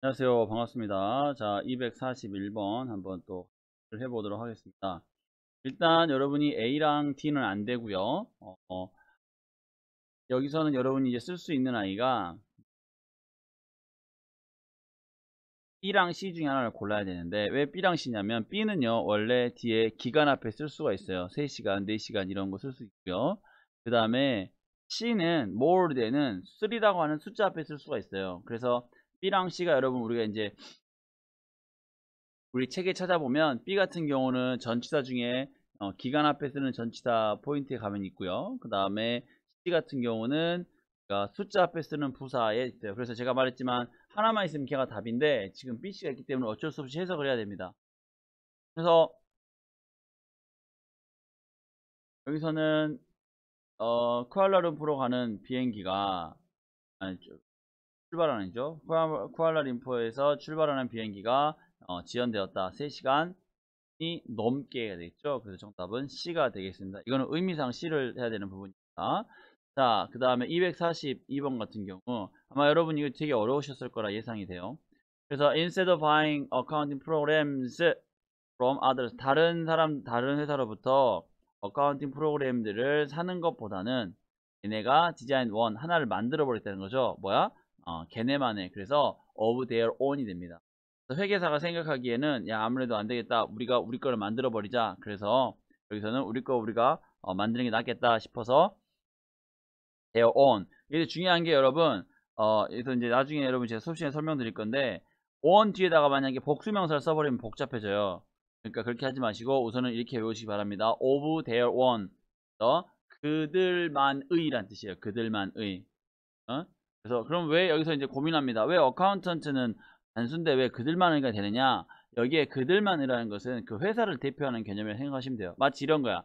안녕하세요 반갑습니다 자 241번 한번 또 해보도록 하겠습니다 일단 여러분이 A랑 d 는안 되고요 어, 어. 여기서는 여러분이 이제 쓸 수 있는 아이가 B랑 C 중에 하나를 골라야 되는데 왜 B랑 C냐면 B는요 원래 뒤에 기간 앞에 쓸 수가 있어요 3시간 4시간 이런 거 쓸 수 있고요 그 다음에 C는 more 되는 3라고 하는 숫자 앞에 쓸 수가 있어요 그래서 B랑 C가 여러분 우리가 이제 우리 책에 찾아보면 B 같은 경우는 전치사 중에 어, 기간 앞에 쓰는 전치사 포인트에 가면 있고요. 그 다음에 C 같은 경우는 그러니까 숫자 앞에 쓰는 부사에 있어요. 그래서 제가 말했지만 하나만 있으면 걔가 답인데 지금 B, C가 있기 때문에 어쩔 수 없이 해석을 해야 됩니다. 그래서 여기서는 어, 쿠알라룸프로 가는 비행기가 아니, 출발하는죠. 거 쿠알라림포에서 출발하는 비행기가 어, 지연되었다. 3시간이 넘게 되겠죠. 그래서 정답은 C가 되겠습니다. 이거는 의미상 C를 해야 되는 부분입니다. 자, 그 다음에 242번 같은 경우 아마 여러분 이거 되게 어려우셨을 거라 예상이 돼요. 그래서 instead of buying accounting programs from others 다른 사람 다른 회사로부터 어카운팅 프로그램들을 사는 것보다는 얘네가 디자인 1 하나를 만들어 버렸다는 거죠. 뭐야? 어, 걔네만의 그래서 of their own이 됩니다. 회계사가 생각하기에는 야 아무래도 안 되겠다. 우리가 우리 거를 만들어 버리자. 그래서 여기서는 우리 거 우리가 어, 만드는 게 낫겠다 싶어서 their own. 이게 중요한 게 여러분 어, 그래서 이제 나중에 여러분 제가 수업 시간에 설명드릴 건데 on 뒤에다가 만약에 복수명사를 써버리면 복잡해져요. 그러니까 그렇게 하지 마시고 우선은 이렇게 외우시기 바랍니다. of their own. 그들만의란 뜻이에요. 그들만의. 어? 그래서 그럼 왜 여기서 이제 고민합니다. 왜 어카운턴트는 단순데 왜 그들만 의가 되느냐? 여기에 그들만이라는 것은 그 회사를 대표하는 개념을 생각하시면 돼요. 마치 이런 거야.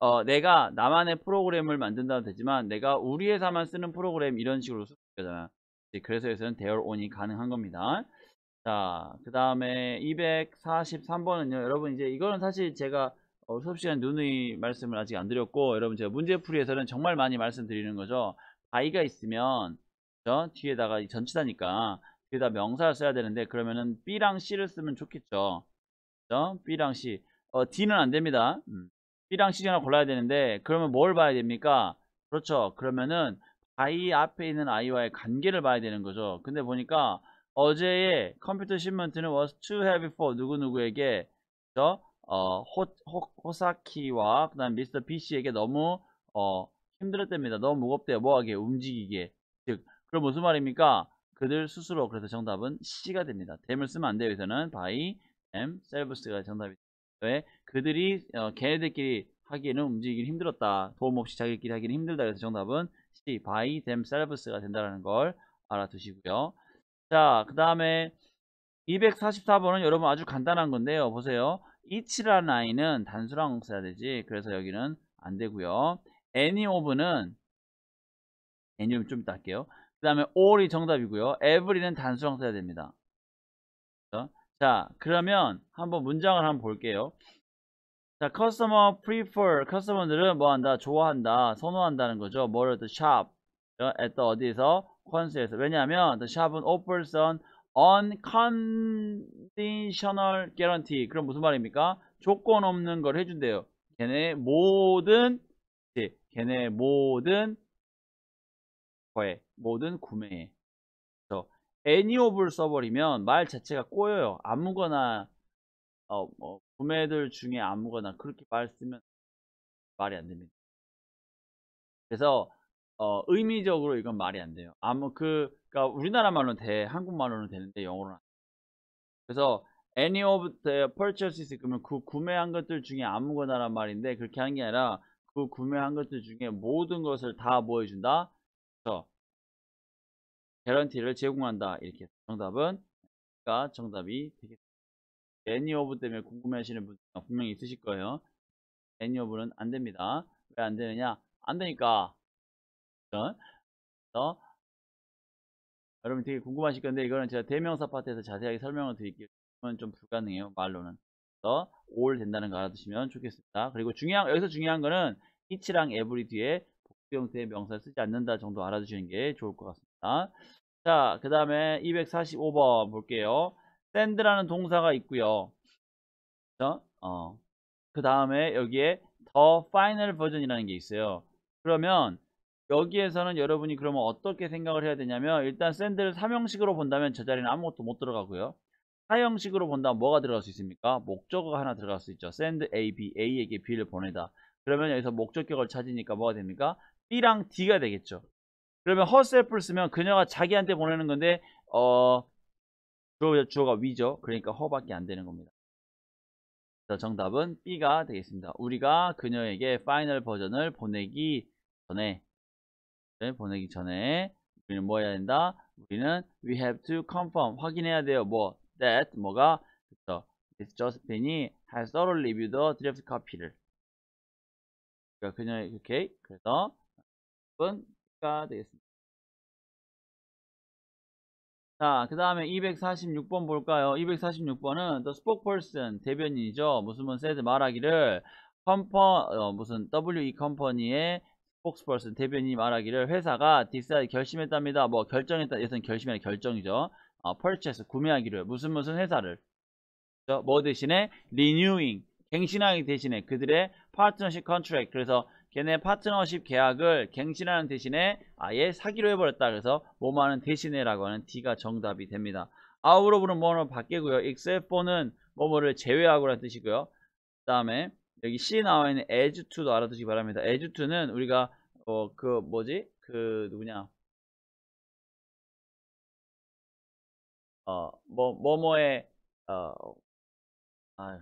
어, 내가 나만의 프로그램을 만든다도 되지만 내가 우리 회사만 쓰는 프로그램 이런 식으로 쓰는 거잖아. 네, 그래서 여기서는 대열 온이 가능한 겁니다. 자, 그 다음에 243번은요. 여러분 이제 이거는 사실 제가 어, 수업시간 누누이 말씀을 아직 안 드렸고 여러분 제가 문제풀이에서는 정말 많이 말씀드리는 거죠. 바이가 있으면 그렇죠? 뒤에다가 이전치다니까 뒤에다 명사를 써야 되는데 그러면은 B랑 C를 쓰면 좋겠죠. 그렇죠? B랑 C. 어, D는 안 됩니다. 음. B랑 C 를 하나 골라야 되는데 그러면 뭘 봐야 됩니까? 그렇죠. 그러면은 I 앞에 있는 I와의 관계를 봐야 되는 거죠. 근데 보니까 어제의 컴퓨터 신먼트는 was to have for 누구누구에게 그렇죠? 어, 호, 호, 사키와 그다음 미스터 B 씨에게 너무 어, 힘들었답니다. 너무 무겁대요. 뭐하게 움직이게 그럼 무슨 말입니까? 그들 스스로 그래서 정답은 C가 됩니다. them을 쓰면 안 돼요. 여기서는 by them, selves가 정답이 왜? 그들이 어, 걔네들끼리 하기에는 움직이기 힘들었다. 도움 없이 자기끼리 하기는 힘들다. 그래서 정답은 C, by themselves가 된다는 걸 알아두시고요. 자, 그 다음에 244번은 여러분 아주 간단한 건데요. 보세요. each라는 아이는 단수랑 써야 되지. 그래서 여기는 안 되고요. any of는 any 좀 이따 할게요. 그 다음에 all이 정답이고요. every는 단수형써야 됩니다. 자, 그러면 한번 문장을 한번 볼게요. 자, customer prefer, 커스터머들은 뭐 한다? 좋아한다, 선호한다는 거죠. 뭐를 the shop, at the 어디서? 에 콘스에서. 왜냐하면 the shop은 offers an unconditional guarantee. 그럼 무슨 말입니까? 조건 없는 걸 해준대요. 걔네 모든, 걔네 모든 거에 모든 구매에 그래서 any of를 써버리면 말 자체가 꼬여요 아무거나 어, 뭐, 구매들 중에 아무거나 그렇게 말 쓰면 말이 안 됩니다 그래서 어, 의미적으로 이건 말이 안 돼요 아무 그 그러니까 우리나라 말로는 돼 한국말로는 되는데 영어로는 안 돼요 그래서 any of the purchases 그러면 그 구매한 것들 중에 아무거나란 말인데 그렇게 하는 게 아니라 그 구매한 것들 중에 모든 것을 다뭐여준다 개런티를 제공한다. 이렇게 정답은 가 정답이 되겠습니다. any of 때문에 궁금해하시는 분 분명히 있으실 거예요. any of는 안 됩니다. 왜 안 되느냐? 안 되니까. 그래서 여러분 되게 궁금하실 건데 이거는 제가 대명사 파트에서 자세하게 설명을 드릴게요. 좀 불가능해요 말로는. 그래서 all 된다는 거 알아두시면 좋겠습니다. 그리고 중요한 여기서 중요한 거는 이치랑 every 뒤에 그 형태의 명사를 쓰지 않는다 정도 알아두시는 게 좋을 것 같습니다. 자, 그 다음에 245번 볼게요. 샌드라는 동사가 있고요. 그 어. 그 다음에 여기에 더 파이널 버전이라는 게 있어요. 그러면 여기에서는 여러분이 그러면 어떻게 생각을 해야 되냐면 일단 샌드를 3형식으로 본다면 저 자리는 아무것도 못 들어가고요. 4형식으로 본다면 뭐가 들어갈 수 있습니까? 목적어가 하나 들어갈 수 있죠. send A, B, A에게 B를 보내다. 그러면 여기서 목적격을 찾으니까 뭐가 됩니까? B랑 D가 되겠죠. 그러면 h 셀 r 를 쓰면 그녀가 자기한테 보내는 건데 어 주어, 주어가 위죠. 그러니까 허밖에 안 되는 겁니다. 자, 정답은 B가 되겠습니다. 우리가 그녀에게 파이널 버전을 보내기 전에 네, 보내기 전에 우리는 뭐 해야 된다? 우리는 we have to confirm 확인해야 돼요. 뭐 that 뭐가 그쵸? Miss Josephine has thoroughly reviewed the draft copy를 그러니까 그녀의 오케이 그래서 번가 되겠습니다. 자, 그 다음에 246번 볼까요? 246번은 the spokesperson, 대변인이죠. 무슨 문 said 말하기를 컴퍼, 어, 무슨 WE 컴퍼니의 spokesperson, 대변인이 말하기를 회사가 디 e c i 결심했답니다. 뭐 결정했다. 이것은 결심이 아니 결정이죠. 어, purchase, 구매하기를. 무슨 무슨 회사를. 뭐 대신에 renewing, 갱신하기 대신에 그들의 partnership contract. 그래서 걔네 파트너십 계약을 갱신하는 대신에 아예 사기로 해버렸다 그래서 뭐뭐하는 대신에 라고 하는 D가 정답이 됩니다 아웃 오브는 뭐뭐 바뀌고요 except for는 뭐뭐를 제외하고 라는 뜻이고요 그 다음에 여기 C 나와 있는 as to도 알아두시기 바랍니다 as to는 우리가 어그 뭐지 그 누구냐 어 뭐 뭐뭐의 어 아,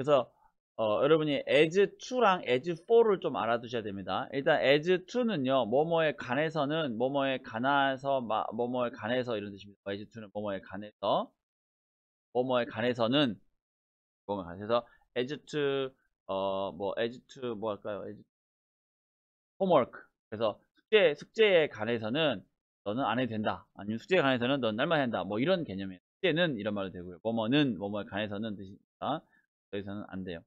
그래서 어, 여러분이 as to랑 as for를 좀 알아두셔야 됩니다. 일단 as to는요, 뭐뭐에 관해서는 뭐뭐에 관해서 뭐뭐에 관해서 이런 뜻입니다. 뭐 as to는 뭐뭐에 관해서 뭐뭐에 관해서는 뭐뭐에 관해서 as to 어뭐 as to 뭐 할까요? as homework 그래서 숙제 숙제에 관해서는 너는 안 해도 된다. 아니면 숙제에 관해서는 넌 날만 해야 된다뭐 이런 개념이에요. 숙제는 이런 말로 되고요. 뭐뭐는 뭐뭐에 관해서는 뜻입니다. 여기서는 안 돼요.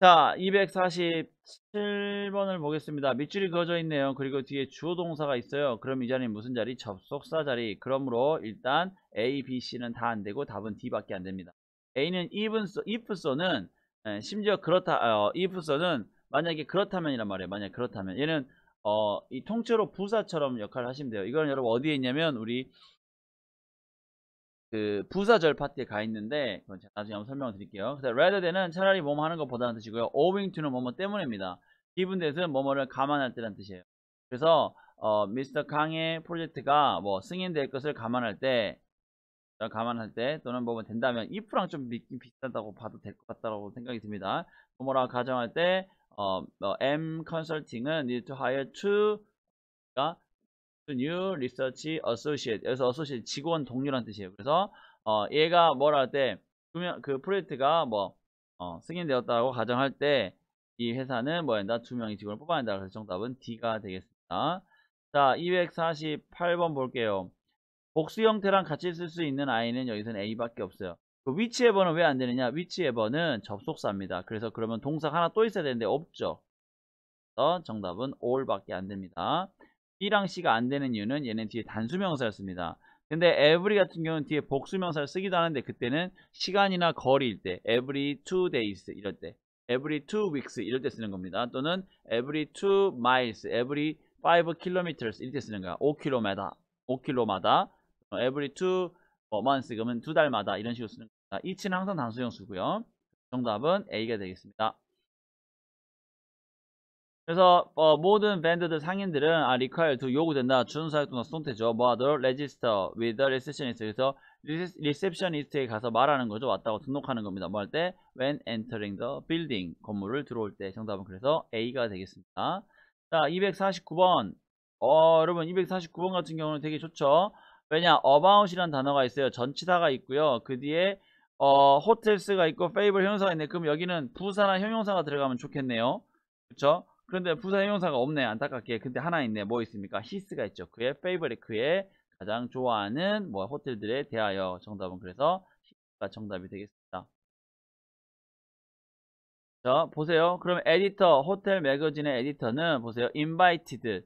자, 247번을 보겠습니다. 밑줄이 그어져 있네요. 그리고 뒤에 주어 동사가 있어요. 그럼 이 자리는 무슨 자리? 접속사 자리. 그러므로 일단 A, B, C는 다 안 되고 답은 D밖에 안 됩니다. A는 이분소, if소는 예, 심지어 그렇다, 어, if소는 만약에 그렇다면이란 말이에요. 만약에 그렇다면. 얘는 어, 이 통째로 부사처럼 역할을 하시면 돼요. 이건 여러분 어디에 있냐면 우리 그 부사절 파트에 가 있는데 그건 제가 나중에 한번 설명을 드릴게요. 그래서 rather than은 차라리 뭐뭐 하는 것보다는 뜻이고요. owing to는 뭐뭐 때문입니다. 기분 대은 뭐뭐를 감안할 때란 뜻이에요. 그래서 어, 미스터 강의 프로젝트가 뭐 승인될 것을 감안할 때 어, 감안할 때 또는 뭐 뭐 된다면 if랑 좀 비슷하다고 봐도 될 것 같다고 생각이 듭니다. 뭐뭐라 가정할 때 어, 뭐 M 컨설팅은 need to hire two 가 New Research Associate 여기서 Associate 직원 동료란 뜻이에요 그래서 어, 얘가 뭐라 할때그 프로젝트가 뭐 어, 승인되었다고 가정할 때 이 회사는 뭐 한다 두 명의 직원을 뽑아낸다 그래서 정답은 D가 되겠습니다 자 248번 볼게요 복수 형태랑 같이 쓸 수 있는 아이는 여기서는 A밖에 없어요 그 위치 에버는 왜 안 되느냐 위치 에버는 접속사입니다 그래서 그러면 동사 하나 또 있어야 되는데 없죠 정답은 all밖에 안 됩니다 B랑 C가 안 되는 이유는 얘는 뒤에 단수명사였습니다. 근데 every 같은 경우는 뒤에 복수명사를 쓰기도 하는데 그때는 시간이나 거리일 때 every two days 이럴 때 every two weeks 이럴 때 쓰는 겁니다. 또는 every two miles, every five kilometers 이럴 때 쓰는 거야. 5km마다, 5km마다 어, every two 어, months 그러면 두 달마다 이런 식으로 쓰는 겁니다. 이치는 항상 단수형수고요. 정답은 A가 되겠습니다. 그래서 어, 모든 밴드들 상인들은 아 require to 요구된다 준사역 동사 수동태죠 뭐하도록 register with the receptionist 그래서 리셉션리스트에 가서 말하는 거죠 왔다고 등록하는 겁니다 뭐 할때 when entering the building 건물을 들어올 때 정답은 그래서 A가 되겠습니다 자 249번 어, 여러분 249번 같은 경우는 되게 좋죠 왜냐 about이라는 단어가 있어요 전치사가 있고요 그 뒤에 어, h o t 가 있고 favor 형용사가 있는데 그럼 여기는 부사나 형용사가 들어가면 좋겠네요 그쵸 그런데 부사 형용사가 없네 안타깝게 근데 하나 있네 뭐 있습니까 히스가 있죠 그의 페이버릿 그의 가장 좋아하는 뭐 호텔들에 대하여 정답은 그래서 히스가 정답이 되겠습니다 자 보세요 그럼 에디터 호텔 매거진의 에디터는 보세요 invited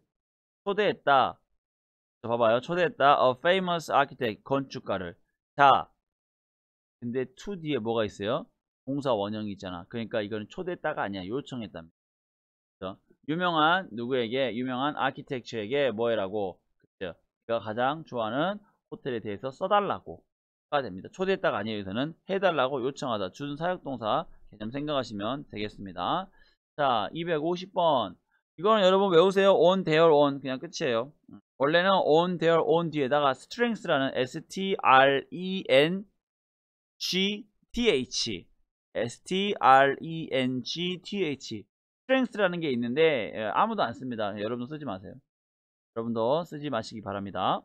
초대했다 자, 봐봐요 초대했다 a famous architect 건축가를 자 근데 2 o 뒤에 뭐가 있어요? 공사 원형이 있잖아. 그러니까 이거는 초대했다가 아니야. 요청했다. 유명한 누구에게 유명한 아키텍처에게 뭐해라고 그죠? 내가 가장 좋아하는 호텔에 대해서 써달라고 가 됩니다. 초대했다가 아니에요. 여기서는 해달라고 요청하다. 준 사역동사 개념 생각하시면 되겠습니다. 자 250번 이거는 여러분 외우세요. on, their, on 그냥 끝이에요. 음. 원래는 on, their, on 뒤에다가 strength라는 s-t-r-e-n-g-t-h s-t-r-e-n-g-t-h 스트렝스라는 게 있는데 예, 아무도 안 씁니다. 예, 여러분도 쓰지 마세요. 여러분도 쓰지 마시기 바랍니다.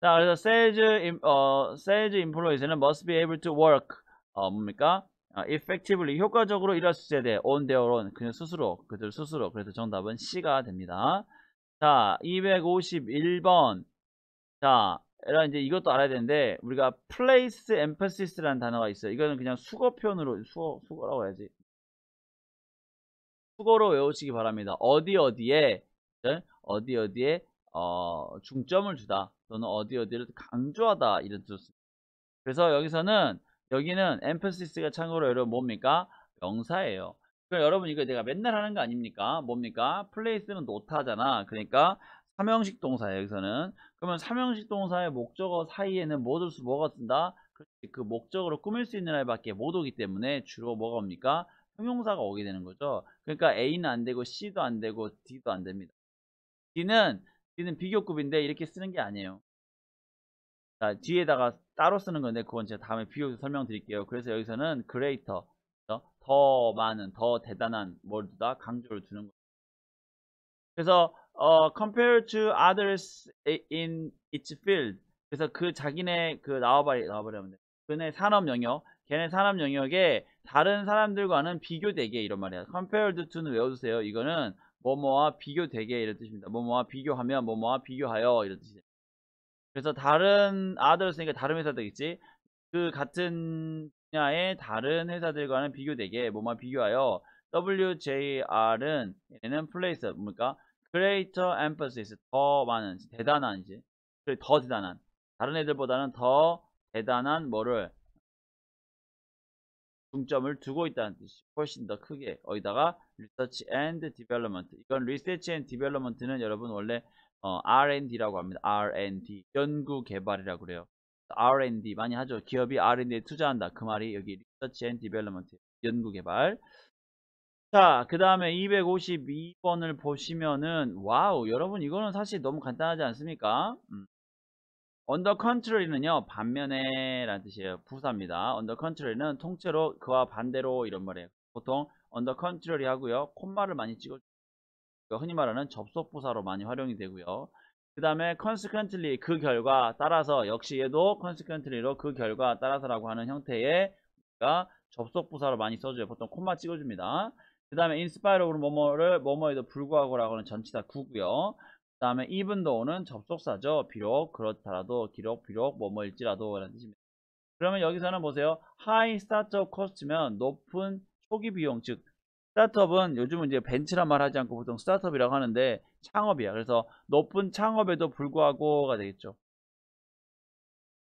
자, 그래서 sales, 어, sales employees는 must be able to work 어, 뭡니까? 어, effectively 효과적으로 일할 수 있어야 돼. on their own 그냥 스스로 그들 스스로 그래서 정답은 C가 됩니다. 자, 251번 자, 이런 이제 이것도 알아야 되는데 우리가 place emphasis라는 단어가 있어요. 이거는 그냥 수거 표현으로 수어 수거라고 해야지. 수고로 외우시기 바랍니다. 어디 어디에 예? 어디 어디에 어, 중점을 주다 또는 어디 어디를 강조하다 이런 뜻입니다. 그래서 여기서는 여기는 emphasis,가 참고로 여러분 뭡니까? 명사예요. 그러니까 여러분 이거 내가 맨날 하는 거 아닙니까? 뭡니까? place는 노타잖아. 그러니까 삼형식 동사예요. 여기서는 그러면 삼형식 동사의 목적어 사이에는 모두 뭐가 쓴다그 목적으로 꾸밀 수 있는 알밖에못 오기 때문에 주로 뭐가 옵니까? 형용사가 오게 되는 거죠. 그러니까 A는 안 되고 C도 안 되고 D도 안 됩니다. D는 D는 비교급인데 이렇게 쓰는 게 아니에요. 자, 뒤에다가 따로 쓰는 건데 그건 제가 다음에 비교해서 설명드릴게요. 그래서 여기서는 greater, 더 많은, 더 대단한 뭘다 강조를 두는 거예요. 그래서 어, compared to others in its field 그래서 그 자기네 그 나와버리 나와버리면 돼. 그네 산업 영역 걔네 사람 영역에 다른 사람들과는 비교되게 이런 말이야. compared to는 외워주세요. 이거는 뭐뭐와 비교되게 이런 뜻입니다. 뭐뭐와 비교하면 뭐뭐와 비교하여 이런 뜻이에요. 그래서 다른 아들스니까 다른 회사되겠지그 같은 분야의 다른 회사들과는 비교되게 뭐뭐와 비교하여 WJR은 얘는 place 뭡니까? greater emphasis 더 많은 대단한 이제 더 대단한 다른 애들보다는 더 대단한 뭐를 중점을 두고 있다는 뜻이 훨씬 더 크게 여기다가 리서치 앤드 디벨 h 먼트 이건 리서치 앤 a r c h a n 는 여러분 원래 어, R&D라고 합니다. R&D 연구 개발이라고 그래요. R&D 많이 하죠. 기업이 R&D에 투자한다. 그 말이 여기 리서치 앤 a r c h a n 연구 개발. 자, 그 다음에 252번을 보시면은 와우, 여러분 이거는 사실 너무 간단하지 않습니까? 음, under c o n t r y 는요 반면에 라는 뜻이에요 부사입니다 under c o n t r y 는 통째로 그와 반대로 이런 말이에요 보통 under c o n t r y 하고요 콤마를 많이 찍어 그러니까 흔히 말하는 접속 부사로 많이 활용이 되고요 그 다음에 consequently 그 결과 따라서 역시 얘도 consequently로 그 결과 따라서 라고 하는 형태의 그러니까 접속 부사로 많이 써줘요 보통 콤마 찍어줍니다 그 다음에 inspire로 뭐뭐를 뭐뭐에도 불구하고 라고 하는 전치사 구고요 다음에 even though는 접속사죠. 비록 그렇더라도 기록 비록 뭐뭐일지라도 라는 뜻입니다. 그러면 여기서는 보세요. high startup cost면 높은 초기 비용 즉 스타트업은 요즘은 이제 벤츠란말 하지 않고 보통 스타트업이라고 하는데 창업이야. 그래서 높은 창업에도 불구하고가 되겠죠.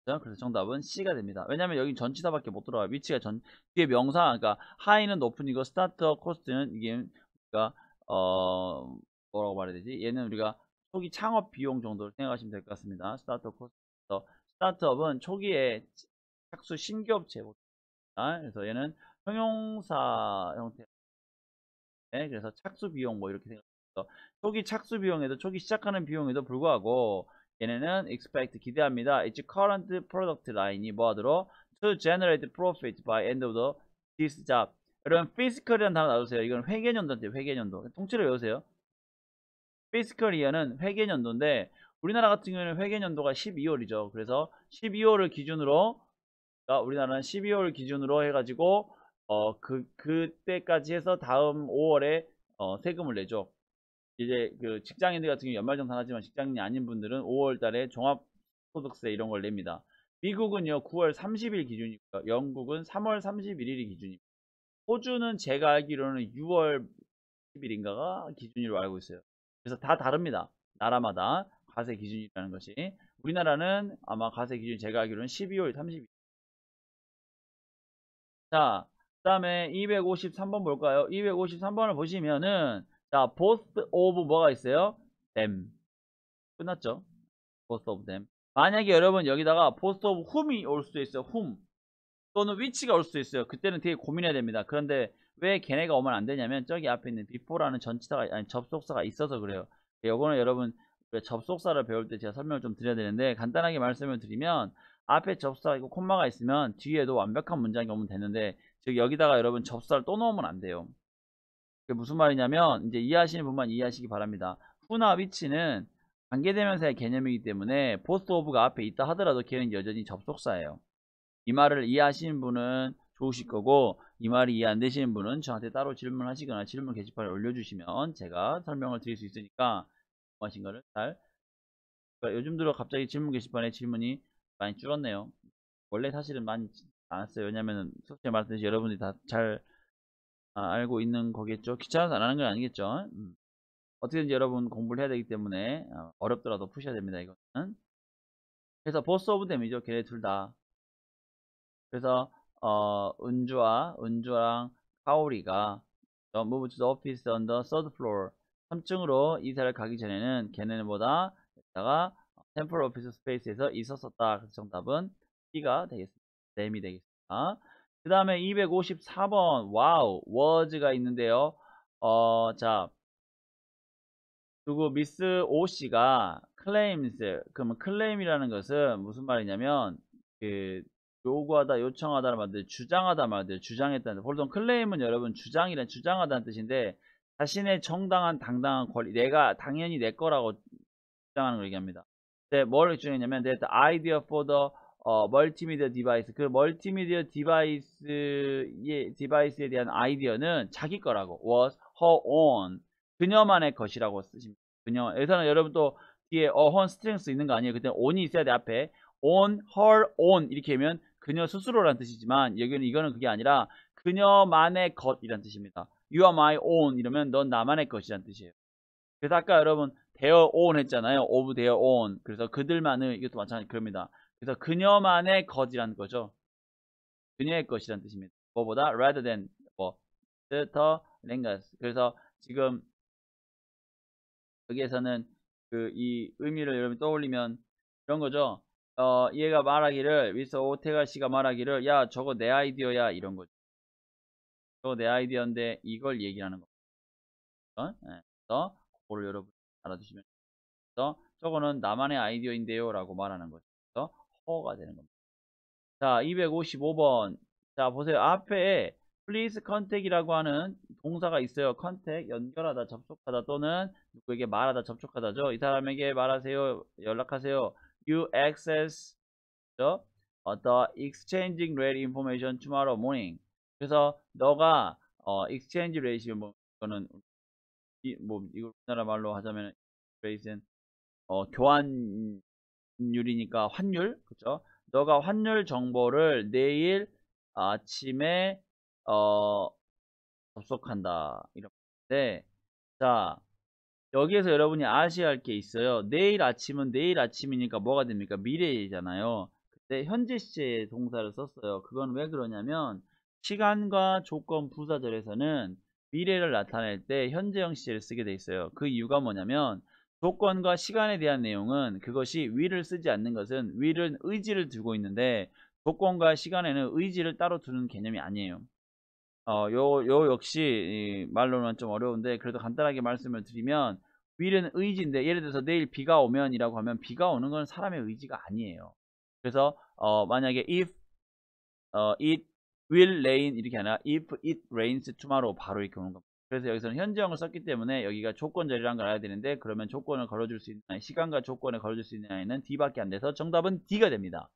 그래서 정답은 C가 됩니다. 왜냐면 여기 전치사밖에 못 들어와요. 위치가 전 뒤에 명사 그러니까 하이는 높은 이거 스타트업 코스트는 이게 그러니까 어 뭐라고 말해야 되지? 얘는 우리가 초기 창업 비용 정도를 생각하시면 될 것 같습니다. 스타트업 코스트. 스타트업은 초기에 착수 신규업체 그래서 얘는 형용사 형태 네, 그래서 착수 비용 뭐 이렇게 생각해서 초기 착수 비용에도 초기 시작하는 비용에도 불구하고 얘네는 expect 기대합니다. Its current product line이 뭐하도록 to generate profit by end of the this job. 여러분 fiscal이라는 단어 나오세요. 이건 회계년도인데회계년도 통째로 외우세요. 피스컬 이어는 회계연도인데 우리나라 같은 경우는 회계연도가 12월이죠. 그래서 12월을 기준으로 그러니까 우리나라는 12월 기준으로 해가지고 어, 그, 그때까지 해서 다음 5월에 어, 세금을 내죠. 이제 그 직장인들 같은 경우 연말정산 하지만 직장인이 아닌 분들은 5월 달에 종합소득세 이런 걸 냅니다. 미국은요 9월 30일 기준이고요. 영국은 3월 31일이 기준입니다. 호주는 제가 알기로는 6월 10일인가가 기준으로 알고 있어요. 그래서 다 다릅니다. 나라마다 과세 기준이라는 것이 우리나라는 아마 과세 기준 제가 알기로는 12월 30일 자, 그 다음에 253번 볼까요? 253번을 보시면은 자, both of 뭐가 있어요? them 끝났죠? both of them 만약에 여러분 여기다가 both of whom이 올 수도 있어요. whom 또는 위치가 올 수도 있어요. 그때는 되게 고민해야 됩니다. 그런데 왜 걔네가 오면 안 되냐면 저기 앞에 있는 비포라는 전치사가 아니 접속사가 있어서 그래요. 예, 요거는 여러분 그 접속사를 배울 때 제가 설명을 좀 드려야 되는데 간단하게 말씀을 드리면 앞에 접속사 있고 콤마가 있으면 뒤에도 완벽한 문장이 오면 되는데 즉 여기다가 여러분 접사를 또 넣으면 안 돼요. 그게 무슨 말이냐면 이제 이해하시는 분만 이해하시기 바랍니다. 후나 위치는 관계대명사의 개념이기 때문에 포스트 오브가 앞에 있다 하더라도 걔는 여전히 접속사예요. 이 말을 이해하시는 분은 좋으실 거고 이 말이 이해 안 되시는 분은 저한테 따로 질문하시거나 질문 게시판에 올려주시면 제가 설명을 드릴 수 있으니까 궁금하신 거를 잘 그러니까 요즘 들어 갑자기 질문 게시판에 질문이 많이 줄었네요 원래 사실은 많이 않았어요 왜냐면은 솔직히 말했듯이 여러분들이 다잘 아, 알고 있는 거겠죠 귀찮아서 안 하는 건 아니겠죠 음. 어떻게든 지 여러분 공부를 해야 되기 때문에 어, 어렵더라도 푸셔야 됩니다 이거는 그래서 보스 오브 데미죠 걔네 둘다 그래서 어, 은주와 은주랑 카오리가 어, move to the office on the third floor 3층으로 이사를 가기 전에는 걔네보다 여기다가 t e m p 스 r a l o 에서 있었었다 그래서 정답은 B가 되겠습니다 댐이 되겠습니다 그 다음에 254번 와우 워즈가 있는데요 어, 자 그리고 미스 오씨가클레임 i m 그러면 c l a 이라는 것은 무슨 말이냐면 그 요구하다, 요청하다는 말들, 주장하다 말들, 주장했다는 홀돈 클레임은 여러분 주장이란 주장하다는 뜻인데 자신의 정당한 당당한 권리, 내가 당연히 내 거라고 주장하는 걸 얘기합니다. 네, 뭘 주장했냐면 that idea for the 어, 멀티미디어 디바이스 그 멀티미디어 디바이스의 디바이스에 대한 아이디어는 자기 거라고 was her own 그녀만의 것이라고 쓰십니다. 그녀 여기서는 여러분 또 뒤에 어헌 스트렝스 있는 거 아니에요? 그때 on이 있어야 돼 앞에 on her own 이렇게 하면 그녀 스스로란 뜻이지만 여기는 이거는 그게 아니라 그녀만의 것이란 뜻입니다. You are my own 이러면 넌 나만의 것이란 뜻이에요. 그래서 아까 여러분 대어 온 했잖아요. of 대어 온. 그래서 그들만의 이것도 마찬가지 그럽니다. 그래서 그녀만의 것이라는 거죠. 그녀의 것이라는 뜻입니다. 뭐보다 rather than 뭐 더, 랭가스. 그래서 지금 여기에서는 그 이 의미를 여러분 떠올리면 이런 거죠. 어, 얘가 말하기를 위서 오태가 씨가 말하기를 야 저거 내 아이디어야 이런 거죠. 저거 내 아이디어인데 이걸 얘기하는 거. 어? 네. 그래서 그거를 여러분 알아두시면. 그래서 저거는 나만의 아이디어인데요라고 말하는 거죠. 그래서 허가 되는 겁니다. 자 255번 자 보세요 앞에 플리스 컨택이라고 하는 동사가 있어요. 컨택, 연결하다, 접촉하다 또는 누구에게 말하다, 접촉하다죠. 이 사람에게 말하세요, 연락하세요. you access the, the exchanging rate information tomorrow morning. 그래서 너가 어, exchange rate 뭐 이거는 뭐 이거 우리나라 말로 하자면 rate는 어, 교환율이니까 환율 그렇죠? 너가 환율 정보를 내일 아침에 어, 접속한다 이런 건데 자 여기에서 여러분이 아셔야 할 게 있어요. 내일 아침은 내일 아침이니까 뭐가 됩니까? 미래잖아요. 그때 현재 시제 의 동사를 썼어요. 그건 왜 그러냐면 시간과 조건 부사절에서는 미래를 나타낼 때 현재형 시제를 쓰게 돼 있어요. 그 이유가 뭐냐면 조건과 시간에 대한 내용은 그것이 위를 쓰지 않는 것은 위를 의지를 두고 있는데 조건과 시간에는 의지를 따로 두는 개념이 아니에요. 어, 요, 요 역시 말로는 좀 어려운데 그래도 간단하게 말씀을 드리면 will은 의지인데 예를 들어서 내일 비가 오면 이라고 하면 비가 오는 건 사람의 의지가 아니에요 그래서 어, 만약에 if 어, it will rain 이렇게 하나 if it rains tomorrow 바로 이렇게 오는 겁니다 그래서 여기서는 현재형을 썼기 때문에 여기가 조건절이라는 걸 알아야 되는데 그러면 조건을 걸어줄 수 있는 시간과 조건을 걸어줄 수 있는 아이는 D밖에 안 돼서 정답은 D가 됩니다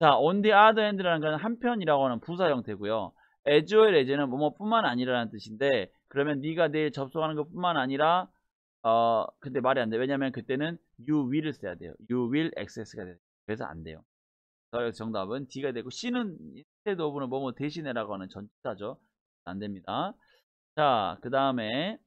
자 on the other hand라는 건 한편이라고 하는 부사 형태고요 as well as는 뭐뭐뿐만 아니라는 뜻인데 그러면 네가 내일 접속하는 것뿐만 아니라 어 근데 말이 안 돼. 왜냐면 그때는 you w i l l 써야 돼요. you will access가 돼 그래서 안 돼요. 그래서 정답은 D가 되고 C는 instead of는 뭐뭐 대신해라고 하는 전치사죠. 안 됩니다. 자, 그 다음에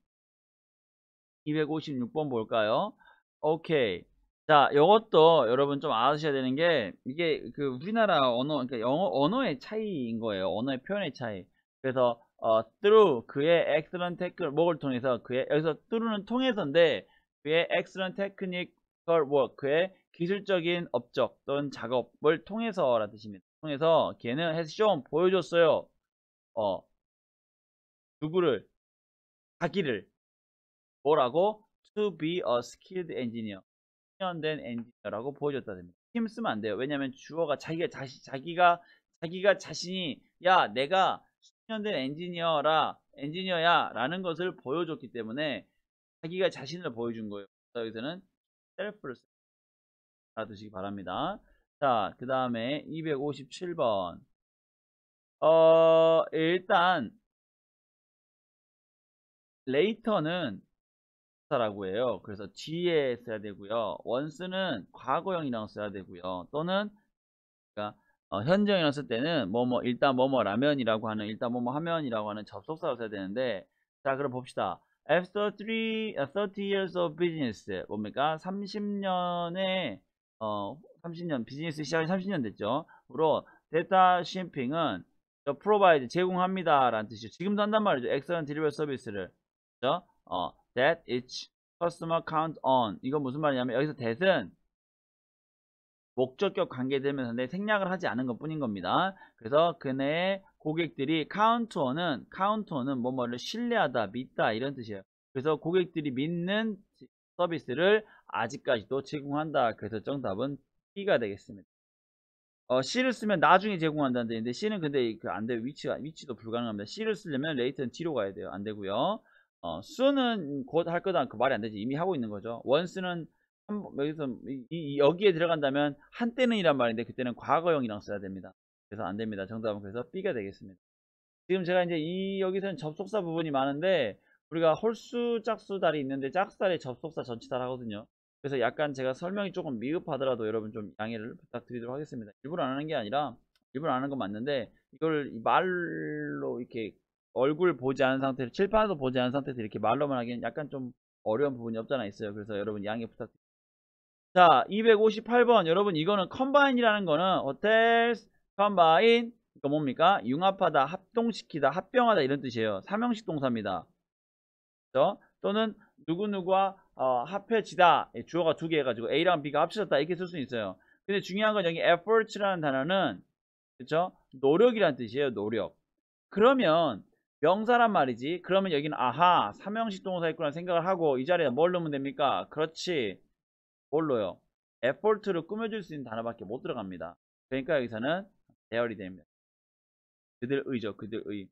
256번 볼까요? 오케이. 자, 요것도 여러분 좀아셔야 되는 게 이게 그 우리나라 언어, 그러니까 영어 언어의 차이인 거예요. 언어의 표현의 차이. 그래서 어, through 그의 excellent technical work을 통해서 그의 여기서 through는 통해서인데 그의 excellent technical work 그의 기술적인 업적 또는 작업을 통해서라는 뜻입니다. 통해서 걔는 has shown 보여줬어요. 어 누구를 자기를 뭐라고 to be a skilled engineer 10년 된 엔지니어라고 보여줬다 됩니다. 힘 쓰면 안 돼요. 왜냐면 주어가 자기가 자시, 자기가 자기가 자신이 야 내가 10년 된 엔지니어라 엔지니어야라는 것을 보여줬기 때문에 자기가 자신을 보여준 거예요. 여기서는 셀프를 알아두시기 바랍니다. 자, 그 다음에 257번. 어, 일단, 레이터는 라고 해요. 그래서 G에 써야 되고요. 원스는 과거형이랑 써야 되고요. 또는 그러니까 어, 현정형이라고쓸 때는 뭐뭐 일단 뭐뭐 라면이라고 하는 일단 뭐뭐 하면이라고 하는 접속사로 써야 되는데 자 그럼 봅시다. After t 30 uh, years of business 뭡니까? 30년에 어 30년 비즈니스 시작이 30년 됐죠. 으로 데이터 쉼핑은 프로바이드 제공합니다 라는 뜻이죠. 지금도 한단 말이죠. 엑셀런 드리버 서비스를 그죠? 어, that each customer count on 이건 무슨 말이냐면 여기서 that은 목적격 관계되면서내 생략을 하지 않은 것 뿐인 겁니다. 그래서 그네 고객들이 count on은 count on은 뭐뭐를 신뢰하다, 믿다 이런 뜻이에요. 그래서 고객들이 믿는 서비스를 아직까지도 제공한다. 그래서 정답은 B가 되겠습니다. 어, C를 쓰면 나중에 제공한다는 데데 C는 근데 그 안돼 위치가 위치도 불가능합니다. C를 쓰려면 레이트는 뒤로 가야 돼요. 안 되고요. 어, 수는 곧 할 거다. 그 말이 안 되지. 이미 하고 있는 거죠. 원수는 여기서 이, 여기에 들어간다면 한때는 이란 말인데 그때는 과거형이랑 써야 됩니다. 그래서 안 됩니다. 정답은 그래서 B가 되겠습니다. 지금 제가 이제 이 여기서는 접속사 부분이 많은데 우리가 홀수 짝수달이 있는데 짝수달에 접속사 전치달 하거든요. 그래서 약간 제가 설명이 조금 미흡하더라도 여러분 좀 양해를 부탁드리도록 하겠습니다. 일부러 안 하는 게 아니라 일부러 안 하는 건 맞는데 이걸 말로 이렇게 얼굴 보지 않은 상태에서 칠판도 보지 않은 상태에서 이렇게 말로만 하기엔 약간 좀 어려운 부분이 없잖아 있어요. 그래서 여러분 양해 부탁드립니다. 자, 258번 여러분 이거는 컴바인이라는 거는 h o 스 e 컴바인 이거 뭡니까? 융합하다, 합동시키다, 합병하다 이런 뜻이에요. 삼형식 동사입니다. 그렇죠? 또는 누구누구와 어, 합해지다 주어가 두 개 해가지고 A랑 B가 합쳐졌다 이렇게 쓸 수 있어요. 근데 중요한 건 여기 effort라는 단어는 그렇죠? 노력이라는 뜻이에요. 노력. 그러면 명사란 말이지 그러면 여기는 아하 삼형식 동사 있구나 생각을 하고 이 자리에 뭘 넣으면 됩니까 그렇지 뭘로요 에포트를 꾸며줄 수 있는 단어밖에 못 들어갑니다 그러니까 여기서는 대열이 됩니다 그들의죠 그들의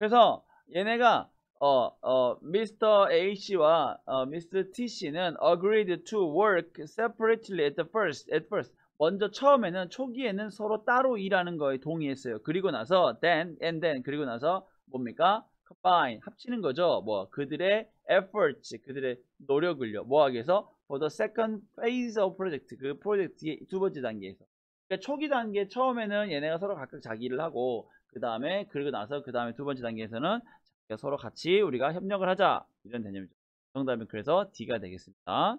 그래서 얘네가 어, 어, Mr. A씨와 어, Mr. T씨는 agreed to work separately at first, at first. 먼저 처음에는 초기에는 서로 따로 일하는 거에 동의했어요. 그리고 나서 then and then 그리고 나서 뭡니까? combine 합치는 거죠. 뭐 그들의 efforts 그들의 노력을요. 뭐하기위 해서 for the second phase of project 그 프로젝트의 두 번째 단계에서 그러니까 초기 단계 처음에는 얘네가 서로 각각 자기 를 하고 그 다음에 그리고 나서 그 다음에 두 번째 단계에서는 서로 같이 우리가 협력을 하자 이런 개념이죠. 정답은 그래서 D가 되겠습니다.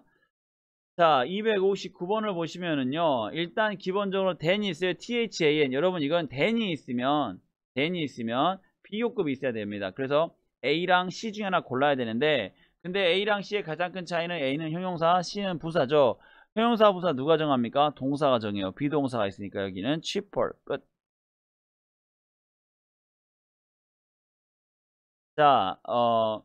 자 259번을 보시면은요 일단 기본적으로 den이 있어요 than 여러분 이건 d e 이 있으면 d e 이 있으면 비교급이 있어야 됩니다 그래서 a랑 c 중에 하나 골라야 되는데 근데 a랑 c의 가장 큰 차이는 a는 형용사 c는 부사죠 형용사 부사 누가 정합니까 동사가 정해요 비동사가 있으니까 여기는 cheaper 끝 자, 어,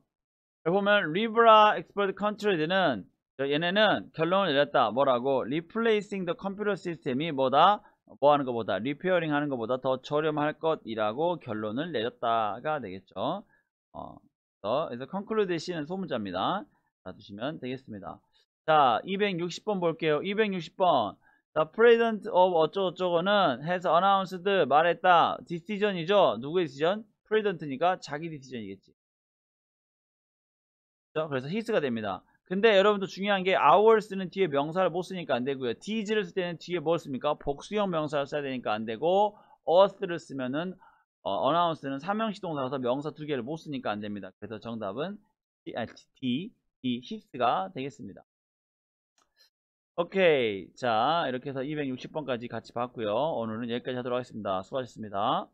보면 리브라 엑스퍼 x 컨트롤드는 얘네는 결론을 내렸다. 뭐라고? replacing the computer system이 뭐다? 뭐 하는 것보다 리페어링 하는 것보다 더 저렴할 것이라고 결론을 내렸다가 되겠죠. 어, 그래서 conclude c는 소문자입니다. 놔두시면 되겠습니다. 자, 260번 볼게요. 260번. The president of 어쩌고저쩌고는 has announced 말했다. decision이죠. 누구의 decision? president니까 자기 decision이겠지. 그래서 his가 됩니다. 근데 여러분도 중요한 게 hours는 뒤에 명사를 못 쓰니까 안 되고요. t h i n g 를쓸 때는 뒤에 뭘 씁니까? 복수형 명사를 써야 되니까 안 되고 us를 쓰면은 어, announce는 3형시 동사라서 명사 두 개를 못 쓰니까 안 됩니다. 그래서 정답은 d, 아, T, T, h i s 가 되겠습니다. 오케이. 자, 이렇게 해서 260번까지 같이 봤고요. 오늘은 여기까지 하도록 하겠습니다. 수고하셨습니다.